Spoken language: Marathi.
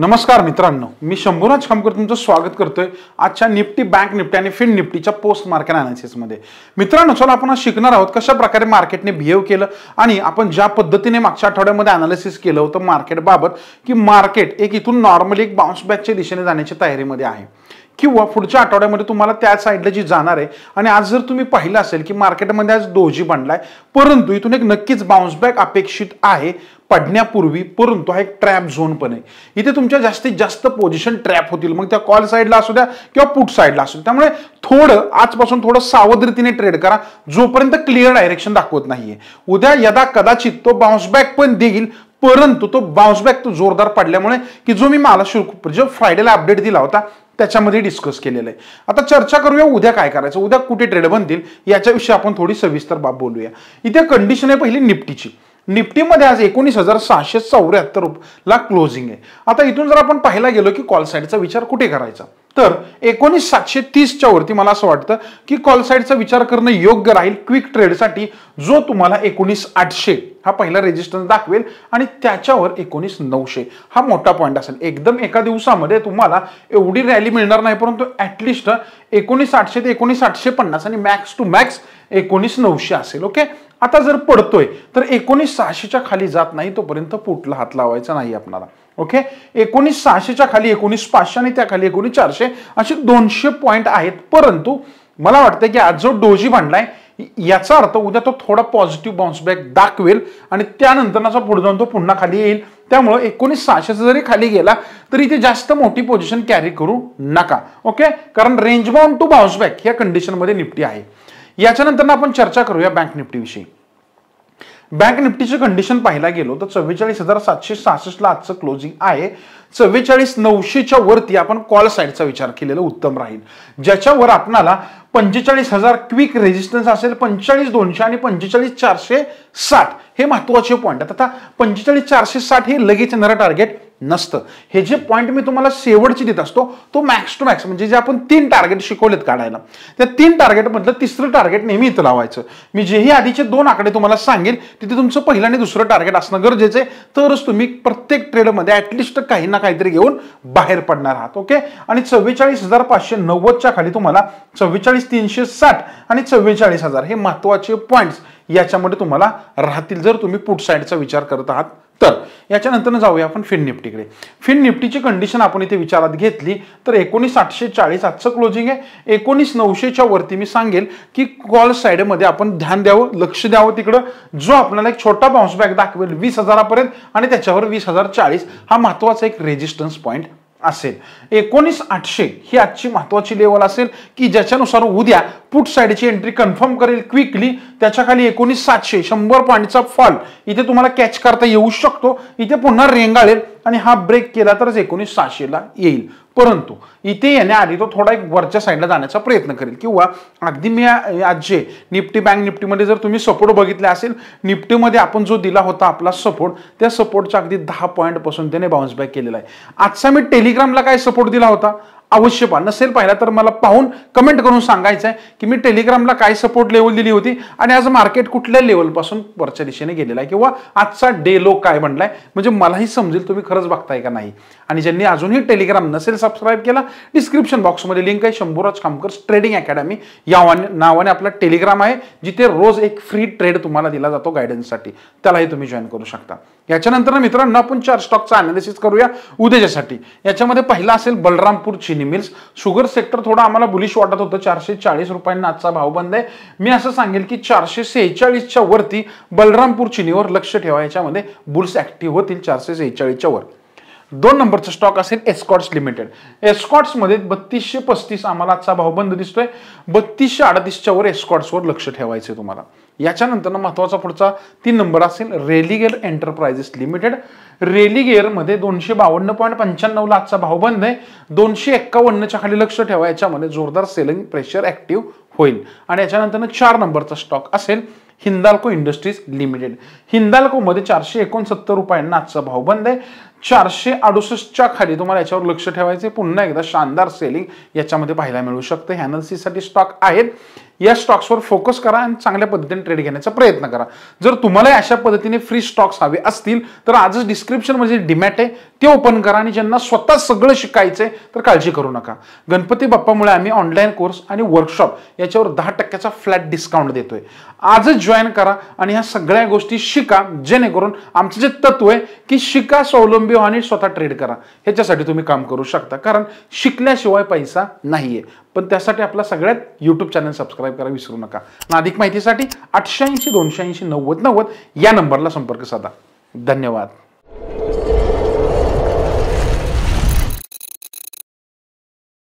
नमस्कार मित्रांनो मी शंभूराज खामकर तुमचं स्वागत करतोय आजच्या निफ्टी बँक निफ्टी आणि फिन निफ्टीच्या पोस्ट मार्केट अनालिसिसमध्ये मित्रांनो चला आपण शिकणार आहोत कशा प्रकारे मार्केटने बिहेव केलं आणि आपण ज्या पद्धतीने मागच्या आठवड्यामध्ये अनालिसिस केलं होतं मार्केटबाबत की मार्केट एक इथून नॉर्मली एक बाउन्स बॅकच्या दिशेने जाण्याची तयारीमध्ये आहे किंवा पुढच्या आठवड्यामध्ये तुम्हाला त्या साईडला जी जाणार आहे आणि आज जर तुम्ही पाहिलं असेल की मार्केटमध्ये आज दोजी बनलाय परंतु इथून एक नक्कीच बाउन्सबॅक अपेक्षित आहे पडण्यापूर्वी परंतु हा एक ट्रॅप झोन पण आहे इथे तुमच्या जास्तीत जास्त पोझिशन ट्रॅप होतील मग त्या कॉल साईडला असू द्या किंवा पुट साईडला असू द्या त्यामुळे थोडं आजपासून थोडं सावधरीतीने ट्रेड करा जोपर्यंत क्लिअर डायरेक्शन दाखवत नाहीये उद्या यदा कदाचित तो बाउन्सबॅक पण देईल परंतु तो बाउन्सबॅक तो जोरदार पडल्यामुळे की जो मी मला शुल्क जो फ्रायडेला अपडेट दिला होता त्याच्यामध्ये डिस्कस केलेलं आहे आता चर्चा करूया उद्या काय करायचं उद्या कुठे ट्रेड बनतील याच्याविषयी आपण थोडी सविस्तर बाब बोलूया इथे कंडिशन आहे पहिली निफ्टीची निफ्टीमध्ये आज एकोणीस हजार सहाशे चौऱ्याहत्तर ला क्लोजिंग आहे आता इथून जर आपण पाहायला गेलो की कॉल साईडचा विचार कुठे करायचा तर एकोणीस सातशे तीसच्या वरती मला असं वाटतं की कॉल साईडचा विचार करणं योग्य राहील क्विक ट्रेडसाठी जो तुम्हाला एकोणीस आठशे हा पहिला रेजिस्टन्स दाखवेल आणि त्याच्यावर एकोणीस नऊशे हा मोठा पॉईंट असेल एकदम एका दिवसामध्ये तुम्हाला एवढी रॅली मिळणार नाही परंतु ऍटलिस्ट एकोणीस आठशे ते एकोणीस आठशे पन्नास आणि मॅक्स टू मॅक्स एकोणीस नऊशे असेल ओके आता जर पडतोय तर एकोणीस सहाशेच्या खाली जात नाही तोपर्यंत पुटला हात लावायचा नाही आपणाला ओके एकोणीस सहाशेच्या खाली एकोणीस पाचशे आणि त्या खाली एकोणीस चारशे असे दोनशे पॉईंट आहेत परंतु मला वाटतं की आज जो डोजी भांडलाय याचा अर्थ उद्या तो थोडा पॉझिटिव्ह बाउन्सबॅक दाखवेल आणि त्यानंतरचा पुढे जाऊन तो पुन्हा खाली येईल त्यामुळे एकोणीस सहाशेचा जरी खाली गेला तरी इथे जास्त मोठी पोझिशन कॅरी करू नका ओके कारण रेंज बाउंड टू बाउन्सबॅक या कंडिशनमध्ये निपटी आहे याच्यानंतर आपण चर्चा करूया बँक निफ्टीविषयी बँक निफ्टीची कंडिशन पाहायला गेलो तर चव्वेचाळीस हजार सातशे सहासष्टला आजचं क्लोजिंग आहे चव्वेचाळीस नऊशेच्या वरती आपण कॉल साईडचा विचार केलेला उत्तम राहील ज्याच्यावर आपणाला पंचेचाळीस हजार क्विक रेजिस्टन्स असेल पंचेचाळीस दोनशे आणि पंचेचाळीस चारशे साठ हे महत्वाचे पॉईंट आहेत आता पंचेचाळीस चारशे साठ हे लगेच येणारं टार्गेट नसतं हे जे पॉईंट मी तुम्हाला शेवटची देत असतो तो मॅक्स टू मॅक्स म्हणजे जे आपण तीन टार्गेट शिकवलेत काढायला त्या तीन टार्गेटमधलं तिसरं टार्गेट नेहमी इथं लावायचं मी जेही आधीचे दोन आकडे तुम्हाला सांगेल तिथे तुमचं पहिलं आणि दुसरं टार्गेट असणं गरजेचं आहे तरच तुम्ही प्रत्येक ट्रेडमध्ये ॲटलिस्ट काही ना काहीतरी घेऊन बाहेर पडणार आहात ओके आणि चव्वेचाळीस हजार पाचशे नव्वदच्या खाली तुम्हाला चव्वेचाळीस तीनशे साठ आणि चव्वेचाळीस हजार हे महत्त्वाचे पॉईंट्स याच्यामध्ये तुम्हाला राहतील जर तुम्ही पुट साईडचा विचार करत आहात तर याच्यानंतर जाऊया आपण फिन निफ्टीकडे फिन निफ्टीची कंडिशन आपण इथे विचारात घेतली तर एकोणीस आठशे चाळीस आजचं क्लोजिंग आहे एकोणीस नऊशेच्या वरती मी सांगेल की कॉल साइडमध्ये आपण ध्यान द्यावं लक्ष द्यावं तिकडं जो आपल्याला एक छोटा बाउन्स बॅक दाखवेल वीस हजारापर्यंत आणि त्याच्यावर वीस हजार चाळीस हा महत्वाचा एक रेजिस्टन्स पॉईंट असेल एकोणीस आठशे ही आजची महत्वाची लेवल असेल की ज्याच्यानुसार उद्या पुट साईडची एंट्री कन्फर्म करेल क्विकली त्याच्याखाली एकोणीस सातशे शंभर पॉईंटचा फॉल इथे तुम्हाला कॅच करता येऊ शकतो इथे पुन्हा रेंगाळेल आणि हा ब्रेक केला तरच एकोणीस सहाशेला येईल परंतु इथे येण्याआधी तो थोडा एक वरच्या साईडला जाण्याचा प्रयत्न करेल किंवा अगदी मी जे निफ्टी बँक निफ्टीमध्ये जर तुम्ही सपोर्ट बघितला असेल निफ्टीमध्ये आपण जो दिला होता आपला सपोर्ट त्या सपोर्टच्या अगदी दहा पॉईंटपासून त्याने बाउन्स बॅक केलेला आहे आजचा मी टेलिग्रामला काय सपोर्ट दिला होता अवश्य पहा नसेल पाहिला तर मला पाहून कमेंट करून सांगायचं आहे की मी टेलिग्रामला काय सपोर्ट लेवल दिली होती आणि आज मार्केट कुठल्या लेवलपासून वरच्या दिशेने गेलेला आहे किंवा आजचा डे लो काय म्हणलाय म्हणजे मलाही समजेल तुम्ही खरंच बघताय का नाही आणि ज्यांनी अजूनही टेलिग्राम नसेल सबस्क्राईब केला डिस्क्रिप्शन बॉक्समध्ये लिंक आहे शंभूराज कामकर ट्रेडिंग अकॅडमी या नावाने आपला टेलिग्राम आहे जिथे रोज एक फ्री ट्रेड तुम्हाला दिला जातो गायडन्ससाठी त्यालाही तुम्ही जॉईन करू शकता याच्यानंतर मित्रांनो आपण चार स्टॉकचा अनालिसिस करूया उद्याच्यासाठी याच्यामध्ये पहिला असेल बलरामपूर चिनी चिनी मिल्स शुगर सेक्टर थोडा आम्हाला बुलिश वाटत होतं चारशे चाळीस रुपयांना आजचा भाव बंद आहे मी असं सांगेल की चारशे सेहेचाळीसच्या वरती बलरामपूर चिनीवर लक्ष ठेवा याच्यामध्ये बुल्स ऍक्टिव्ह होतील चारशे सेहेचाळीसच्या वर दोन नंबरचा स्टॉक असेल एस्कॉट्स लिमिटेड एस्कॉट्समध्ये बत्तीसशे पस्तीस आम्हाला आजचा भाव बंद दिसतोय बत्तीसशे अडतीसच्या वर एस्कॉट्सवर लक्ष ठेवायचं तुम्हाला याच्यानंतर महत्त्वाचा पुढचा तीन नंबर असेल रेलिगेअर एंटरप्राइजेस लिमिटेड रेलिगेअरमध्ये दोनशे बावन्न पॉईंट पंच्याण्णवला आजचा बंद आहे दोनशे एक्कावन्नच्या खाली लक्ष ठेवा याच्यामध्ये जोरदार सेलिंग प्रेशर ॲक्टिव्ह होईल आणि याच्यानंतर चार नंबरचा स्टॉक असेल हिंदाल्को इंडस्ट्रीज लिमिटेड हिंदाल्कोमध्ये चारशे एकोणसत्तर रुपयांना आजचा भाव बंद आहे चारशे अडुसष्टच्या खाली तुम्हाला याच्यावर लक्ष ठेवायचे पुन्हा एकदा शानदार सेलिंग याच्यामध्ये पाहायला मिळू शकते साठी स्टॉक आहेत या स्टॉक्सवर फोकस करा आणि चांगल्या पद्धतीने ट्रेड घेण्याचा प्रयत्न करा जर तुम्हाला अशा पद्धतीने फ्री स्टॉक्स हवे असतील तर आजच डिस्क्रिप्शन डिस्क्रिप्शनमध्ये डिमॅट आहे ते ओपन करा आणि ज्यांना स्वतः सगळं शिकायचंय तर काळजी करू नका गणपती बाप्पामुळे आम्ही ऑनलाईन कोर्स आणि वर्कशॉप याच्यावर दहा टक्क्याचा फ्लॅट डिस्काउंट देतोय आजच जॉईन करा आणि ह्या सगळ्या गोष्टी शिका जेणेकरून आमचं जे तत्व आहे की शिका स्वावलंबी बी स्वतः ट्रेड करा ह्याच्यासाठी तुम्ही काम करू शकता कारण शिकल्याशिवाय पैसा नाही आहे पण त्यासाठी आपला सगळ्यात यूट्यूब चॅनल सबस्क्राईब करा विसरू नका अधिक माहितीसाठी आठशे ऐंशी दोनशे ऐंशी नव्वद नव्वद या नंबरला संपर्क साधा धन्यवाद